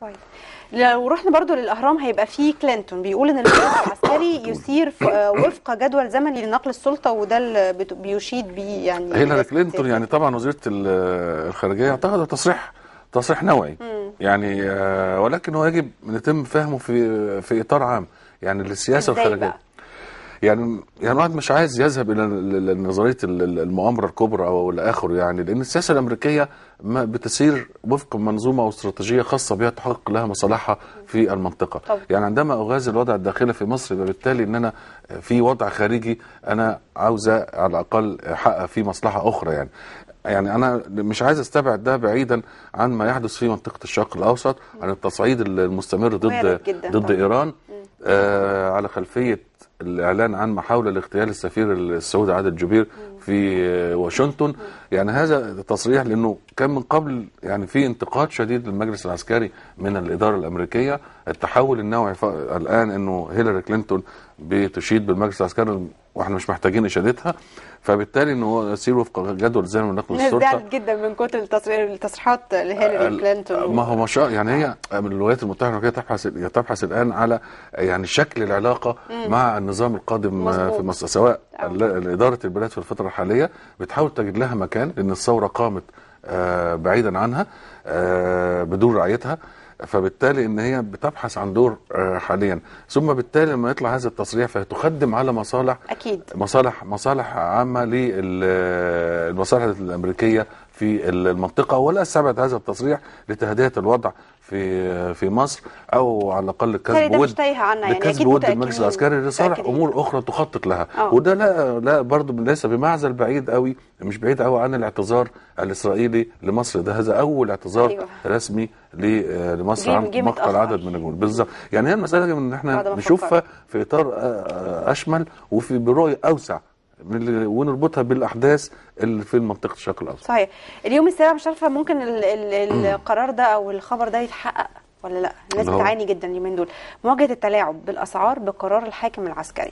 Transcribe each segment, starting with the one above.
طيب لو رحنا برضو للاهرام هيبقى في كلينتون بيقول ان الوضع العسكري يسير آه، وفق جدول زمني لنقل السلطه وده اللي بيشيد بيه يعني هيلاري كلينتون يعني طبعا وزيره الخارجيه اعتقد تصريح تصريح نوعي يعني آه، ولكن هو يجب ان يتم فهمه في في اطار عام يعني للسياسه الخارجيه يعني يعني الواحد مش عايز يذهب الى نظريه المؤامره الكبرى او الاخر يعني لان السياسه الامريكيه ما بتسير وفق منظومه واستراتيجيه خاصه بها تحقق لها مصالحها في المنطقه طب. يعني عندما اغازي الوضع الداخلي في مصر وبالتالي ان انا في وضع خارجي انا عاوز على الاقل احقق فيه مصلحه اخرى يعني يعني انا مش عايز استبعد ده بعيدا عن ما يحدث في منطقه الشرق الاوسط عن التصعيد المستمر ضد ضد طبعا. ايران آه على خلفية الإعلان عن محاولة لاغتيال السفير السعودي عادل جبير في واشنطن يعني هذا تصريح لأنه كان من قبل يعني في انتقاد شديد للمجلس العسكري من الإدارة الأمريكية التحول النوعي الآن أنه هيلاري كلينتون بتشيد بالمجلس العسكري واحنا مش محتاجين اشادتها فبالتالي ان هو يسير وفق جدول الزمن ونقل الصوره زعلت جدا من كتر التصريحات لهيلاري كلينتون ما هو ما شاء يعني هي من الولايات المتحده الامريكيه تبحث تبحث الان على يعني شكل العلاقه مع النظام القادم مزبوط. في مصر سواء اداره البلاد في الفتره الحاليه بتحاول تجد لها مكان لان الثوره قامت آه، بعيدا عنها آه، بدون رعايتها فبالتالي ان هي بتبحث عن دور آه، حاليا ثم بالتالي لما يطلع هذا التصريح فهتخدم على مصالح اكيد مصالح مصالح عامه للمصالح آه، الامريكيه في المنطقه ولا استبعد هذا التصريح لتهدئه الوضع في في مصر او على الاقل كسب ود يعني، كسب ود المجلس العسكري لصالح امور اخرى تخطط لها أوه. وده لا لا برضه ليس بمعزل بعيد قوي مش بعيد قوي عن الاعتذار الاسرائيلي لمصر ده هذا اول اعتذار أيوة. رسمي لمصر عن مقتل عدد من الجنود بالظبط يعني هي المساله ان احنا نشوفها في اطار آه، آه، اشمل وفي برؤيه اوسع ونربطها بالاحداث اللي في منطقه الشرق الاوسط صحيح اليوم السابع مش عارفه ممكن الـ الـ القرار ده او الخبر ده يتحقق ولا لا الناس بتعاني جدا اليومين دول مواجهه التلاعب بالاسعار بقرار الحاكم العسكري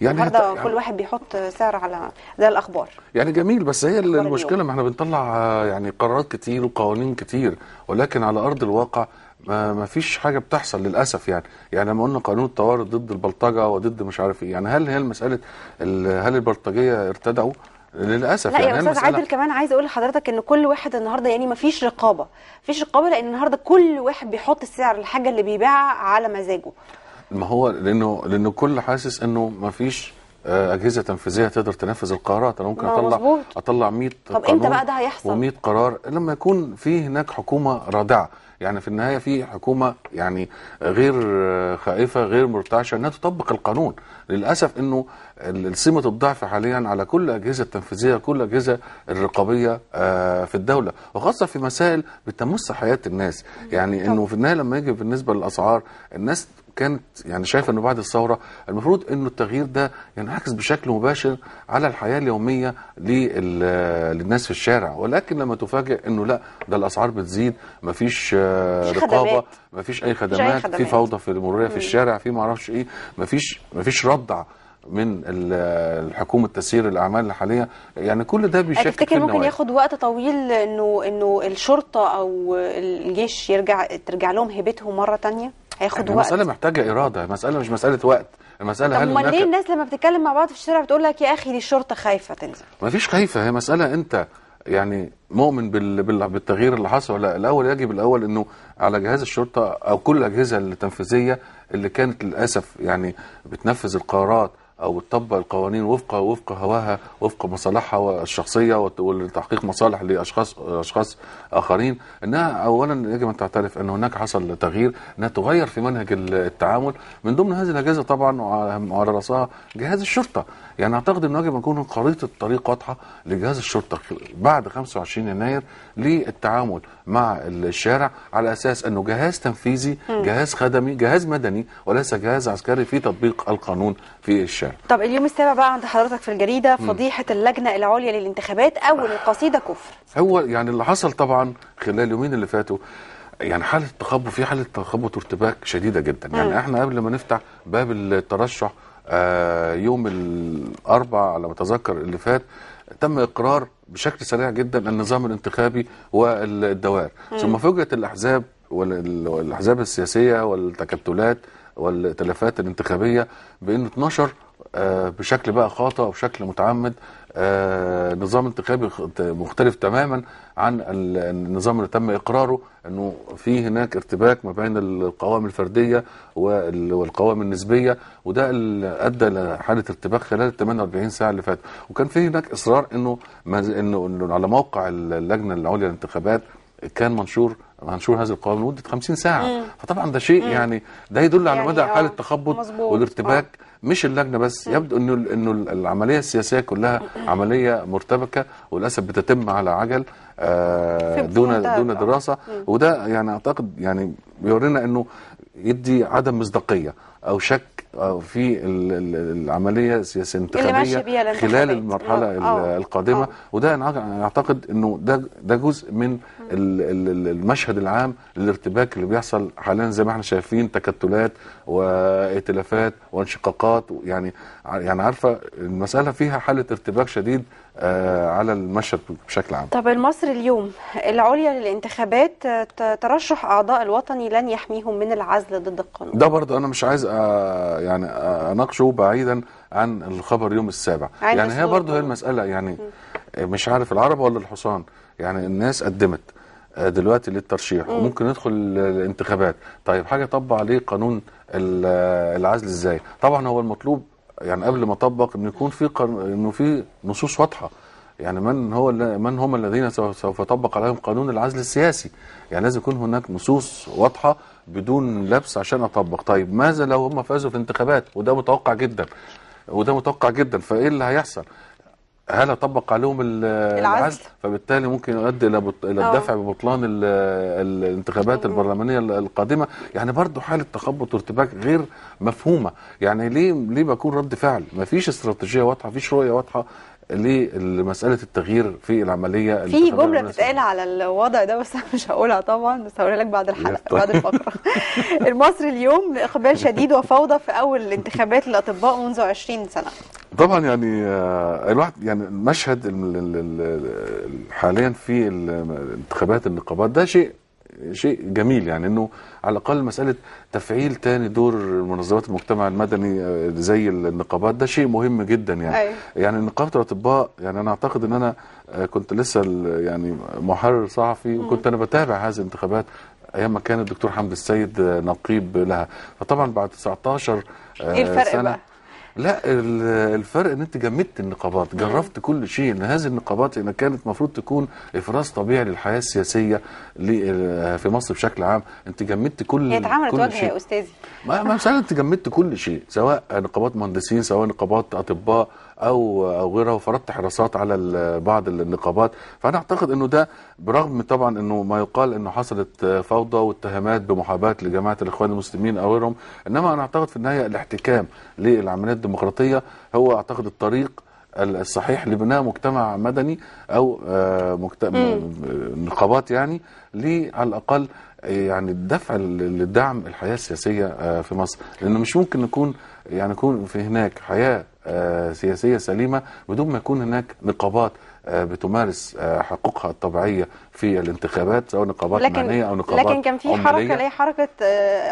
يعني النهارده هت... يعني... كل واحد بيحط سعر على ده الاخبار يعني جميل بس هي المشكله ما احنا بنطلع آه، يعني قرارات كتير وقوانين كتير ولكن على ارض الواقع ما, ما فيش حاجه بتحصل للاسف يعني يعني لما قلنا قانون الطوارئ ضد البلطجه وضد مش عارف ايه يعني هل هي المساله هل البلطجيه ارتدعوا للاسف لا يعني يا استاذ عادل كمان عايز اقول لحضرتك ان كل واحد النهارده يعني ما فيش رقابه فيش رقابه لان النهارده كل واحد بيحط السعر الحاجه اللي بيبيعها على مزاجه ما هو لانه لانه كل حاسس انه ما فيش آه، اجهزه تنفيذيه تقدر تنفذ القرارات انا ممكن اطلع مزبوط. اطلع 100 طب امتى بقى ده هيحصل و100 قرار لما يكون في هناك حكومه رادعه يعني في النهايه في حكومه يعني غير خائفه غير مرتعشه انها تطبق القانون للاسف انه سمه الضعف حاليا على كل الاجهزه التنفيذيه كل الاجهزه الرقابيه آه، في الدوله وخاصه في مسائل بتمس حياه الناس يعني انه في النهايه لما يجي بالنسبه للاسعار الناس كانت يعني شايفه انه بعد الثوره المفروض انه التغيير ده يعني ينعكس يعني بشكل مباشر على الحياه اليوميه للناس في الشارع ولكن لما تفاجئ انه لا ده الاسعار بتزيد مفيش آه، رقابه مفيش اي خدمات في فوضى في المروريه في الشارع في معرفش ايه مفيش مفيش ردع من الحكومه تسيير الاعمال الحاليه يعني كل ده بيشكل تفتكر ممكن النوعية. ياخد وقت طويل انه انه الشرطه او الجيش يرجع ترجع لهم هيبتهم مره تانية هياخد يعني وقت المساله محتاجه اراده المساله مش مساله وقت المساله طب هل امال ليه الناس لما بتتكلم مع بعض في الشارع بتقول لك يا اخي دي الشرطه خايفه تنزل ما فيش خايفه هي مساله انت يعني مؤمن بالتغيير اللي حصل ولا الاول يجب الاول انه على جهاز الشرطه او كل الاجهزه التنفيذيه اللي كانت للاسف يعني بتنفذ القرارات او تطبق القوانين وفق وفق هواها وفق مصالحها الشخصيه ولتحقيق مصالح لاشخاص اشخاص اخرين انها اولا يجب ان تعترف ان هناك حصل تغيير انها تغير في منهج التعامل من ضمن هذه الاجهزه طبعا وعلى راسها جهاز الشرطه يعني اعتقد انه يجب ان يكون خريطه الطريق واضحه لجهاز الشرطه بعد 25 يناير للتعامل مع الشارع على اساس انه جهاز تنفيذي جهاز خدمي جهاز مدني وليس جهاز عسكري في تطبيق القانون في الشارع طب اليوم السابع بقى عند حضرتك في الجريده فضيحه م. اللجنه العليا للانتخابات اول آه. القصيده كفر هو يعني اللي حصل طبعا خلال اليومين اللي فاتوا يعني حاله التخبط في حاله تخبط وارتباك شديده جدا يعني احنا قبل ما نفتح باب الترشح آه يوم الاربع على ما اتذكر اللي فات تم اقرار بشكل سريع جدا النظام الانتخابي والدوائر ثم فوجئت الاحزاب والاحزاب السياسيه والتكتلات والتلفات الانتخابيه بان 12 آه، بشكل بقى خاطئ وبشكل متعمد آه، نظام انتخابي مختلف تماما عن النظام اللي تم اقراره انه في هناك ارتباك ما بين القوائم الفرديه والقوائم النسبيه وده اللي ادى لحاله ارتباك خلال ال 48 ساعه اللي فاتت وكان في هناك اصرار انه انه على موقع اللجنه العليا للانتخابات كان منشور منشور هذه القوائم لمده 50 ساعه مم. فطبعا ده شيء مم. يعني ده يدل يعني على مدى حاله التخبط آه، والارتباك مش اللجنه بس طيب. يبدو انه انه العمليه السياسيه كلها عمليه مرتبكه وللاسف بتتم على عجل آه، دون دون دراسه وده يعني اعتقد يعني بيورينا انه يدي عدم مصداقيه او شك في العمليه السياسية الانتخابية خلال آه، المرحله أوه. آه، آه. القادمه وده انا اعتقد انه ده ده جزء من المشهد العام للارتباك اللي بيحصل حاليا زي ما احنا شايفين تكتلات وائتلافات وانشقاقات يعني يعني عارفه المساله فيها حاله ارتباك شديد آه، على المشهد بشكل عام طب المصري اليوم العليا للانتخابات ترشح اعضاء الوطني لن يحميهم من العزل ضد القانون ده برضه انا مش عايز يعني اناقشه بعيدا عن الخبر يوم السابع يعني هي برضه هي المساله يعني مش عارف العرب ولا الحصان يعني الناس قدمت آه، دلوقتي للترشيح مم. وممكن ندخل الانتخابات طيب حاجه طبق عليه قانون العزل ازاي طبعا هو المطلوب يعني قبل ما اطبق انه يكون في قر... انه في نصوص واضحه يعني من هو من هم الذين سوف يطبق عليهم قانون العزل السياسي يعني لازم يكون هناك نصوص واضحه بدون لبس عشان اطبق طيب ماذا لو هم فازوا في الانتخابات وده متوقع جدا وده متوقع جدا فايه اللي هيحصل هل طبق عليهم العزل فبالتالي ممكن يؤدي الى بط... الى آه. الدفع ببطلان الانتخابات البرلمانيه القادمه يعني برضه حاله تخبط وارتباك غير مفهومه يعني ليه ليه بكون رد فعل ما فيش استراتيجيه واضحه ما فيش رؤيه واضحه لمساله التغيير في العمليه في جمله بتتقال على الوضع ده بس انا مش هقولها طبعا بس هقولها لك بعد الحلقه طيب. بعد الفقره المصري اليوم لاقبال شديد وفوضى في اول انتخابات للاطباء منذ 20 سنه طبعا يعني آه، الواحد يعني المشهد حاليا في انتخابات النقابات ده شيء شيء جميل يعني انه على الاقل مساله تفعيل تاني دور منظمات المجتمع المدني آه، زي النقابات ده شيء مهم جدا يعني أي. يعني نقابه الاطباء يعني انا اعتقد ان انا آه، كنت لسه يعني محرر صحفي وكنت انا بتابع هذه الانتخابات ايام ما كان الدكتور حمد السيد نقيب لها فطبعا بعد 19 ايه الفرق سنه بقى؟ لا الفرق ان انت جمدت النقابات جرفت كل شيء ان هذه النقابات اللي كانت المفروض تكون افراز طبيعي للحياه السياسيه في مصر بشكل عام انت جمدت كل هي اتعملت يا استاذي ما ما انت جمدت كل شيء سواء نقابات مهندسين سواء نقابات اطباء او او غيرها وفرضت حراسات على بعض النقابات فانا اعتقد انه ده برغم طبعا انه ما يقال انه حصلت فوضى واتهامات بمحاباه لجماعه الاخوان المسلمين او غيرهم انما انا اعتقد في النهايه الاحتكام للعمليات الديمقراطيه هو اعتقد الطريق الصحيح لبناء مجتمع مدني او آه، مجتمع نقابات يعني لي على الاقل يعني الدفع للدعم الحياه السياسيه آه، في مصر لانه مش ممكن نكون يعني يكون في هناك حياه آه، سياسيه سليمه بدون ما يكون هناك نقابات آه، بتمارس حقوقها الطبيعيه في الانتخابات سواء نقابات لكن مهنيه او نقابات لكن كان في حركه اللي حركه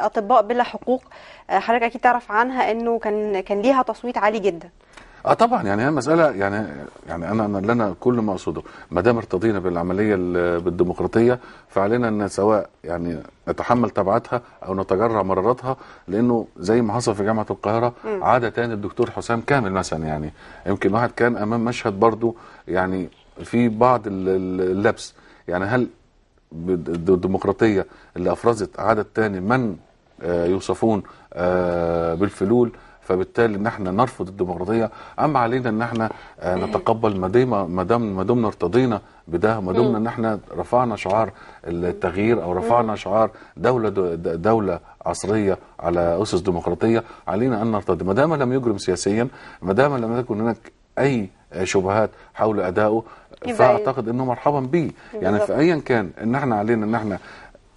اطباء بلا حقوق حضرتك اكيد تعرف عنها انه كان كان ليها تصويت عالي جدا اه طبعا يعني هي مساله يعني يعني انا انا اللي انا كل ما اقصده ما دام ارتضينا بالعمليه بالديمقراطيه فعلينا ان سواء يعني نتحمل تبعاتها او نتجرع مراراتها لانه زي ما حصل في جامعه القاهره عاد تاني الدكتور حسام كامل مثلا يعني يمكن واحد كان امام مشهد برضو يعني في بعض اللبس يعني هل الديمقراطيه اللي افرزت عدد تاني من آه، يوصفون آه، بالفلول فبالتالي ان احنا نرفض الديمقراطيه اما علينا ان احنا آه، نتقبل ما دام ما دام ما دمنا ارتضينا بده ما دمنا ان احنا رفعنا شعار التغيير او رفعنا شعار دوله دوله عصريه على اسس ديمقراطيه علينا ان نرتضي ما دام لم يجرم سياسيا ما دام لم تكن هناك اي آه، شبهات حول ادائه فاعتقد انه مرحبا به يعني فايا كان ان احنا علينا ان احنا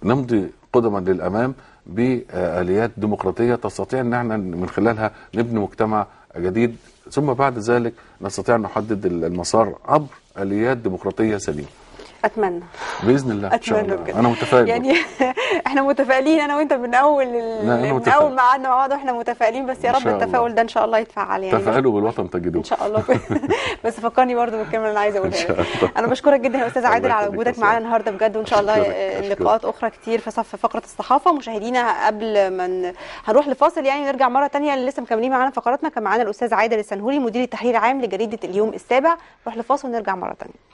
نمضي قدما للامام باليات ديمقراطيه تستطيع ان احنا من خلالها نبني مجتمع جديد ثم بعد ذلك نستطيع ان نحدد المسار عبر اليات ديمقراطيه سليمه اتمنى باذن الله اتمنى إن شاء الله. بجد. انا متفائل يعني احنا متفائلين انا وانت من اول ال... من اول ما قعدنا مع بعض واحنا متفائلين بس يا رب التفاؤل ده ان شاء الله يتفعل يعني تفائلوا بالوطن تجدوه ان شاء الله بس فكرني برضه بالكلمه اللي انا عايزه اقولها انا بشكرك جدا يا استاذ عادل على وجودك معانا النهارده بجد وان شاء الله لقاءات اخرى كتير في صف فقره الصحافه مشاهدينا قبل ما هنروح لفاصل يعني ونرجع مره ثانيه اللي لسه مكملين معانا فقراتنا كان معانا الاستاذ عادل السنهوري مدير التحرير العام لجريده اليوم السابع نروح لفاصل ونرجع مره ثانيه